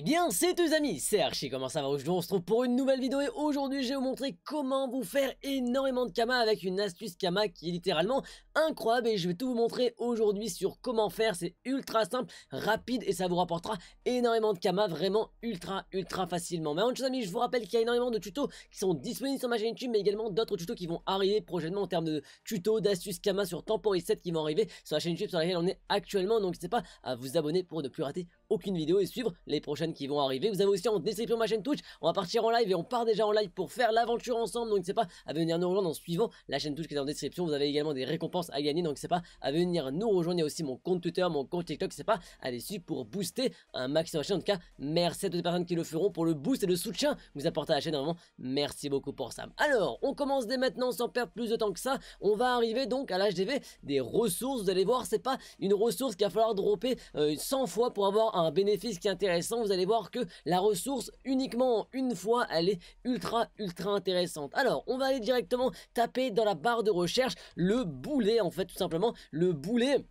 Eh bien, c'est tous amis, c'est Archi comment ça va Aujourd'hui, on se retrouve pour une nouvelle vidéo et aujourd'hui, je vais vous montrer comment vous faire énormément de kama avec une astuce kama qui est littéralement incroyable et je vais tout vous montrer aujourd'hui sur comment faire. C'est ultra simple, rapide et ça vous rapportera énormément de kama, vraiment ultra, ultra facilement. Mais en tout, amis, je vous rappelle qu'il y a énormément de tutos qui sont disponibles sur ma chaîne YouTube, mais également d'autres tutos qui vont arriver prochainement en termes de tutos, d'astuces kama sur Tempo 7 qui vont arriver sur la chaîne YouTube sur laquelle on est actuellement. Donc, n'hésitez pas à vous abonner pour ne plus rater aucune vidéo et suivre les prochaines qui vont arriver. Vous avez aussi en description ma chaîne Twitch, on va partir en live et on part déjà en live pour faire l'aventure ensemble, donc c'est pas à venir nous rejoindre en suivant la chaîne Twitch qui est en description. Vous avez également des récompenses à gagner, donc c'est pas à venir nous rejoindre. Il y a aussi mon compte Twitter, mon compte TikTok, c'est pas à les suivre pour booster un maximum En tout cas, merci à toutes les personnes qui le feront pour le boost et le soutien que vous apportez à la chaîne. Vraiment, merci beaucoup pour ça. Alors, on commence dès maintenant sans perdre plus de temps que ça. On va arriver donc à l'HDV des ressources. Vous allez voir, c'est pas une ressource qu'il va falloir dropper 100 euh, fois pour avoir un bénéfice qui est intéressant, vous allez voir que la ressource uniquement une fois, elle est ultra ultra intéressante. Alors, on va aller directement taper dans la barre de recherche le boulet en fait tout simplement, le boulet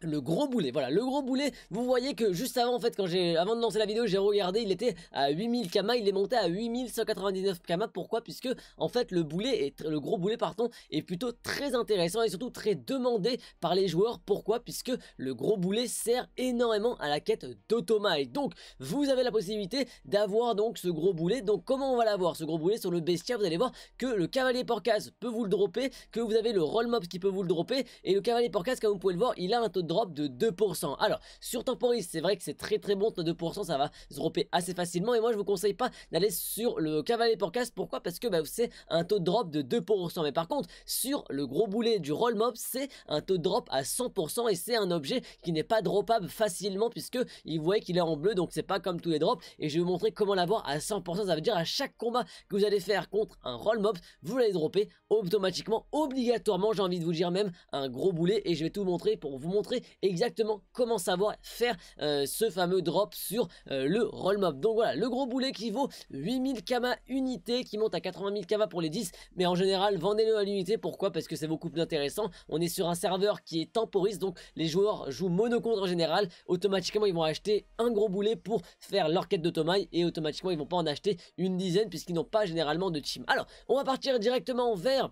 le gros boulet, voilà, le gros boulet, vous voyez que juste avant, en fait, quand j'ai, avant de lancer la vidéo, j'ai regardé, il était à 8000 kama, il est monté à 8199 kama, pourquoi Puisque, en fait, le boulet, est, le gros boulet, pardon, est plutôt très intéressant et surtout très demandé par les joueurs, pourquoi Puisque le gros boulet sert énormément à la quête Et donc, vous avez la possibilité d'avoir, donc, ce gros boulet, donc, comment on va l'avoir, ce gros boulet, sur le bestiaire, vous allez voir que le cavalier porcas peut vous le dropper, que vous avez le roll mobs qui peut vous le dropper, et le cavalier porcas, comme vous pouvez le voir, il a un taux de de 2%. Alors, sur Temporis c'est vrai que c'est très très bon, 2%, ça va se dropper assez facilement. Et moi, je vous conseille pas d'aller sur le cavalier casse Pourquoi Parce que bah, c'est un taux de drop de 2%. Mais par contre, sur le gros boulet du roll mob, c'est un taux de drop à 100% et c'est un objet qui n'est pas droppable facilement puisque il voyez qu'il est en bleu, donc c'est pas comme tous les drops. Et je vais vous montrer comment l'avoir à 100%. Ça veut dire à chaque combat que vous allez faire contre un roll mob, vous l'allez dropper automatiquement, obligatoirement. J'ai envie de vous dire même un gros boulet et je vais tout montrer pour vous montrer exactement comment savoir faire euh, ce fameux drop sur euh, le roll mob. Donc voilà, le gros boulet qui vaut 8000 kama unité, qui monte à 80 000 kama pour les 10, mais en général, vendez-le à l'unité. Pourquoi Parce que c'est beaucoup plus intéressant. On est sur un serveur qui est temporiste, donc les joueurs jouent monocompte en général. Automatiquement, ils vont acheter un gros boulet pour faire leur quête de tomaille et automatiquement, ils vont pas en acheter une dizaine, puisqu'ils n'ont pas généralement de team. Alors, on va partir directement vers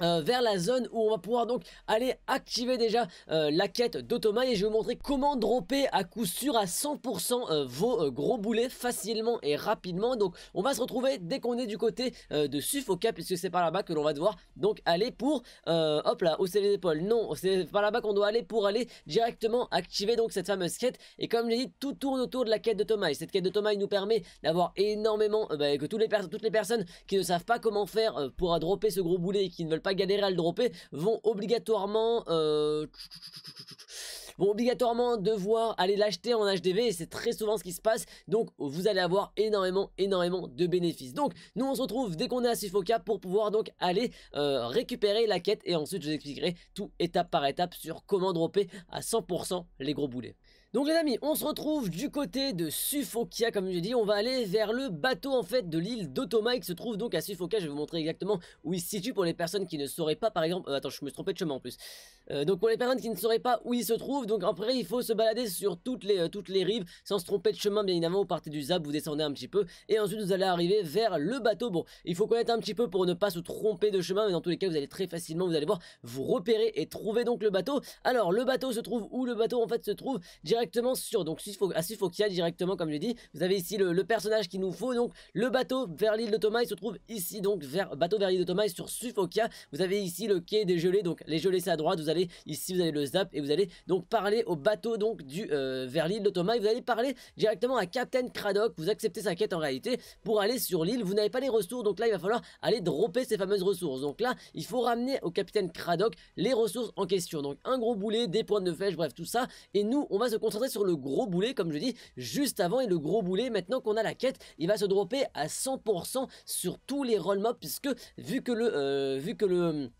euh, vers la zone où on va pouvoir donc aller activer déjà euh, la quête Toma. et je vais vous montrer comment dropper à coup sûr à 100% euh, vos gros boulets facilement et rapidement donc on va se retrouver dès qu'on est du côté de Suffoca puisque c'est par là-bas que l'on va devoir donc aller pour hop là hausser les épaules non c'est par là-bas qu'on doit aller pour aller directement activer donc cette fameuse quête et comme je l'ai dit tout tourne autour de la quête d'Otomai cette quête d'Otomai nous permet d'avoir énormément bah, que toutes les, toutes les personnes qui ne savent pas comment faire pour dropper ce gros boulet et qui ne veulent pas galérer à le dropper, vont obligatoirement... Euh, vont obligatoirement devoir aller l'acheter en HDV et c'est très souvent ce qui se passe donc vous allez avoir énormément énormément de bénéfices donc nous on se retrouve dès qu'on est à Sifoka pour pouvoir donc aller euh, récupérer la quête et ensuite je vous expliquerai tout étape par étape sur comment dropper à 100% les gros boulets donc les amis, on se retrouve du côté de Suffokia, comme l'ai dit, on va aller vers le bateau en fait de l'île d'Otoma qui se trouve donc à Suffokia, je vais vous montrer exactement où il se situe pour les personnes qui ne sauraient pas par exemple, euh, attends je me suis trompé de chemin en plus, euh, donc pour les personnes qui ne sauraient pas où il se trouve, donc après il faut se balader sur toutes les, euh, toutes les rives sans se tromper de chemin bien évidemment, vous partez du Zab, vous descendez un petit peu et ensuite vous allez arriver vers le bateau, bon il faut connaître un petit peu pour ne pas se tromper de chemin mais dans tous les cas vous allez très facilement, vous allez voir, vous repérer et trouver donc le bateau, alors le bateau se trouve où le bateau en fait se trouve directement sur. Donc à ah, Sufokia, directement, comme je l'ai dit. Vous avez ici le, personnage qu'il nous faut. Donc le bateau vers l'île de Thomas, il se trouve ici. Donc vers, bateau vers l'île de Thomas sur Sufokia. Vous avez ici le quai des gelées. Donc les gelées c'est à droite. Vous allez ici, vous avez le zap et vous allez donc parler au bateau donc du euh, vers l'île de Thomas. vous allez parler directement à Captain Craddock. Vous acceptez sa quête en réalité pour aller sur l'île. Vous n'avez pas les ressources. Donc là il va falloir aller dropper ces fameuses ressources. Donc là il faut ramener au Capitaine Craddock les ressources en question. Donc un gros boulet, des points de flèche, bref tout ça. Et nous on va se concentrer sur le gros boulet, comme je dis, juste avant. Et le gros boulet, maintenant qu'on a la quête, il va se dropper à 100% sur tous les roll mobs, puisque vu que le... Euh, vu que le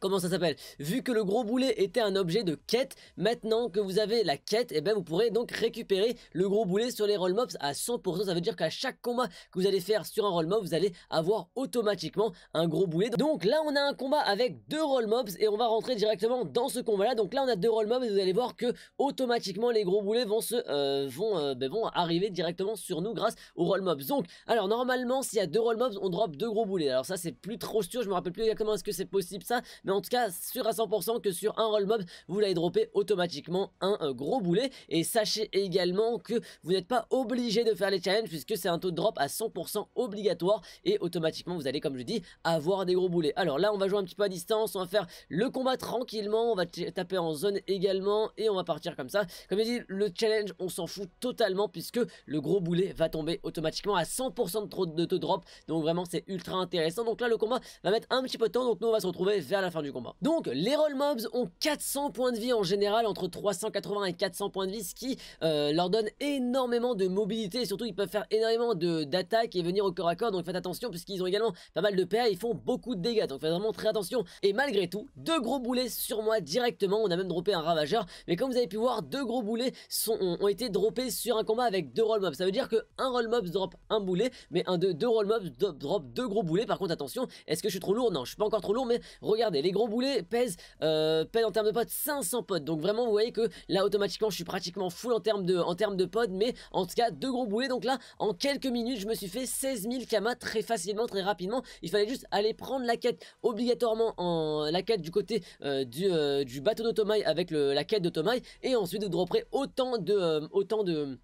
Comment ça s'appelle Vu que le gros boulet était un objet de quête, maintenant que vous avez la quête, et eh ben vous pourrez donc récupérer le gros boulet sur les roll mobs à 100%. Ça veut dire qu'à chaque combat que vous allez faire sur un roll mob, vous allez avoir automatiquement un gros boulet. Donc là, on a un combat avec deux roll mobs et on va rentrer directement dans ce combat-là. Donc là, on a deux roll mobs et vous allez voir que automatiquement les gros boulets vont se euh, euh, ben, vont arriver directement sur nous grâce aux roll mobs. Donc alors normalement, s'il y a deux roll mobs, on drop deux gros boulets. Alors ça, c'est plus trop sûr. Je me rappelle plus exactement est-ce que c'est possible ça mais en tout cas sûr à 100% que sur un roll mob vous l'avez droppé automatiquement un, euh, gros boulet et sachez également que vous n'êtes pas obligé de faire les challenges puisque c'est un taux de drop à 100% obligatoire et automatiquement vous allez comme je dis avoir des gros boulets. Alors là on va jouer un petit peu à distance, on va faire le combat tranquillement, on va taper en zone également et on va partir comme ça. Comme je dis le challenge on s'en fout totalement puisque le gros boulet va tomber automatiquement à 100% de, trop de taux de drop donc vraiment c'est ultra intéressant. Donc là le combat va mettre un petit peu de temps donc nous on va se retrouver vers la fin du combat. Donc les roll mobs ont 400 points de vie en général, entre 380 et 400 points de vie, ce qui euh, leur donne énormément de mobilité et surtout ils peuvent faire énormément de d'attaques et venir au corps à corps, donc faites attention puisqu'ils ont également pas mal de PA, ils font beaucoup de dégâts, donc faites vraiment très attention. Et malgré tout, deux gros boulets sur moi directement, on a même droppé un ravageur, mais comme vous avez pu voir, deux gros boulets sont, ont, été droppés sur un combat avec deux roll mobs, ça veut dire que un roll mobs drop un boulet, mais un de deux roll mobs drop deux gros boulets, par contre attention, est-ce que je suis trop lourd Non, je suis pas encore trop lourd, mais regardez, les gros boulets pèsent, euh, en termes de pods 500 pods. Donc vraiment, vous voyez que là, automatiquement, je suis pratiquement full en termes de, en de pods. Mais en tout cas, deux gros boulets. Donc là, en quelques minutes, je me suis fait 16 000 kamas très facilement, très rapidement. Il fallait juste aller prendre la quête obligatoirement en la quête du côté euh, du, euh, du, bateau d'Automai avec la quête d'Automai. Et ensuite de dropper autant de... autant de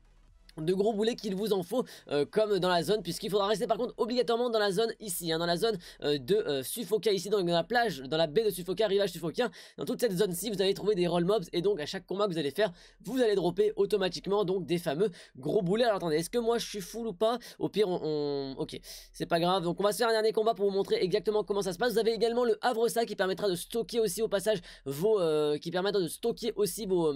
de gros boulets qu'il vous en faut euh, comme dans la zone puisqu'il faudra rester par contre obligatoirement dans la zone ici hein, dans la zone euh, de euh, Suffoca ici dans la plage dans la baie de Suffoca rivage Suffocain dans toute cette zone-ci vous allez trouver des roll mobs et donc à chaque combat que vous allez faire vous allez dropper automatiquement donc des fameux gros boulets alors attendez est-ce que moi je suis full ou pas au pire on, ok c'est pas grave donc on va se faire un dernier combat pour vous montrer exactement comment ça se passe vous avez également le Havre qui permettra de stocker aussi au passage vos qui permettra de stocker aussi vos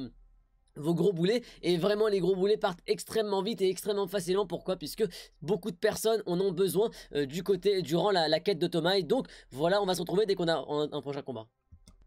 vos gros boulets et vraiment les gros boulets partent extrêmement vite et extrêmement facilement pourquoi puisque beaucoup de personnes en ont besoin euh, du côté durant la, quête de Tomaï. donc voilà on va se retrouver dès qu'on a un prochain combat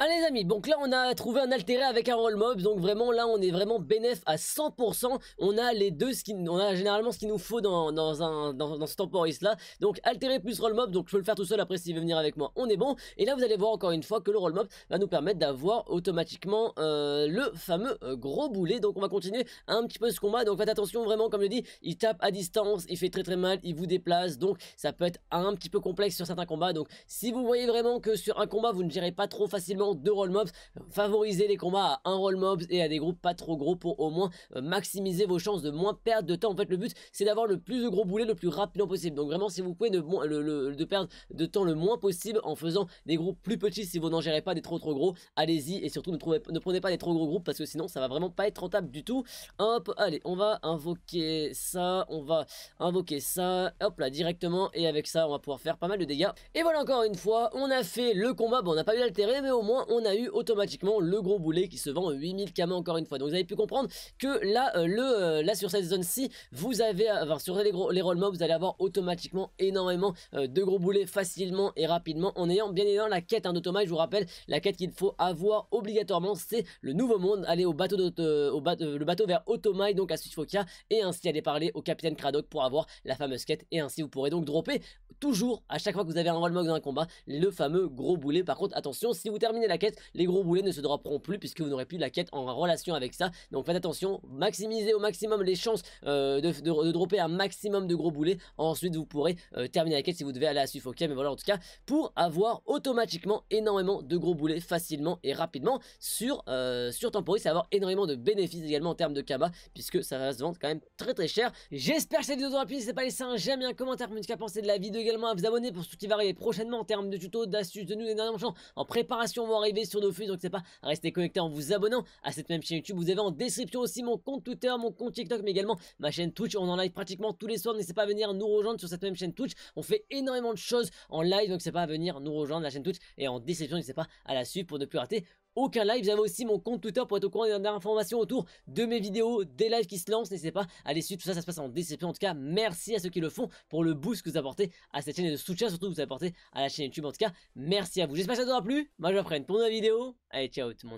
Allez ah, les amis, donc là on a trouvé un altéré avec un roll mob, donc vraiment là on est vraiment bénéf à 100%, on a les deux on a généralement ce qu'il nous faut dans, un, ce temporis là, donc altéré plus roll mob, donc je peux le faire tout seul après s'il veut venir avec moi, on est bon, et là vous allez voir encore une fois que le roll mob va nous permettre d'avoir automatiquement euh, le fameux euh, gros boulet, donc on va continuer un petit peu ce combat, donc faites attention vraiment comme je dis, il tape à distance, il fait très très mal, il vous déplace, donc ça peut être un petit peu complexe sur certains combats, donc si vous voyez vraiment que sur un combat vous ne gérez pas trop facilement de roll mobs, favorisez les combats à un roll mobs et à des groupes pas trop gros pour au moins euh, maximiser vos chances de moins perdre de temps. En fait, le but, c'est d'avoir le plus de gros boulets le plus rapidement possible. Donc vraiment, si vous pouvez de, le, perdre de temps le moins possible en faisant des groupes plus petits, si vous n'en gérez pas des trop trop gros, allez-y et surtout ne, trouvez, ne prenez pas des trop gros groupes parce que sinon, ça va vraiment pas être rentable du tout. Hop, allez, on va invoquer ça, on va invoquer ça, hop là, directement. Et avec ça, on va pouvoir faire pas mal de dégâts. Et voilà, encore une fois, on a fait le combat. Bon, on n'a pas eu d'altéré mais au moins, on a eu automatiquement le gros boulet qui se vend 8000 km encore une fois. Donc vous avez pu comprendre que là, euh, le, euh, là sur cette zone-ci, vous avez, euh, enfin, sur les, gros, les roll vous allez avoir automatiquement énormément de gros boulets facilement et rapidement en ayant bien évidemment la quête en hein, Je vous rappelle, la quête qu'il faut avoir obligatoirement, c'est le nouveau monde, aller au bateau, au le bateau vers Automai donc à Sufokia, et ainsi aller parler au capitaine Craddock pour avoir la fameuse quête. Et ainsi, vous pourrez donc dropper toujours, à chaque fois que vous avez un roll mob dans un combat, le fameux gros boulet. Par contre, attention, si vous terminez la quête, les gros boulets ne se dropperont plus puisque vous n'aurez plus la quête en relation avec ça. Donc faites attention, maximisez au maximum les chances euh, de, dropper un maximum de gros boulets. Ensuite, vous pourrez euh, terminer la quête si vous devez aller à suffoquer. Mais voilà, en tout cas, pour avoir automatiquement énormément de gros boulets facilement et rapidement sur, euh, sur Temporis et avoir énormément de bénéfices également en termes de Kaba puisque ça va se vendre quand même très très cher. J'espère que cette vidéo vous aura plu. Si c'est pas laissé un j'aime un commentaire, mais en tout cas, de la vidéo également à vous abonner pour ce qui va arriver prochainement en termes de tutos, d'astuces, de nous, et d'énormément en préparation arriver sur nos flux, donc c'est pas rester connecté en vous abonnant à cette même chaîne YouTube. Vous avez en description aussi mon compte Twitter, mon compte TikTok, mais également ma chaîne Twitch. On en live pratiquement tous les soirs, n'hésitez pas à venir nous rejoindre sur cette même chaîne Twitch. On fait énormément de choses en live, donc c'est pas à venir nous rejoindre la chaîne Twitch et en description, n'hésitez pas à la suivre pour ne plus rater aucun live. J'avais aussi mon compte Twitter pour être au courant des dernières informations autour de mes vidéos, des lives qui se lancent. N'hésitez pas à aller suivre. Tout ça, ça se passe en DCP En tout cas, merci à ceux qui le font pour le boost que vous apportez à cette chaîne et de soutien surtout que vous apportez à la chaîne YouTube. En tout cas, merci à vous. J'espère que ça vous aura plu. Moi, je vous pour une nouvelle vidéo. Allez, ciao tout le monde.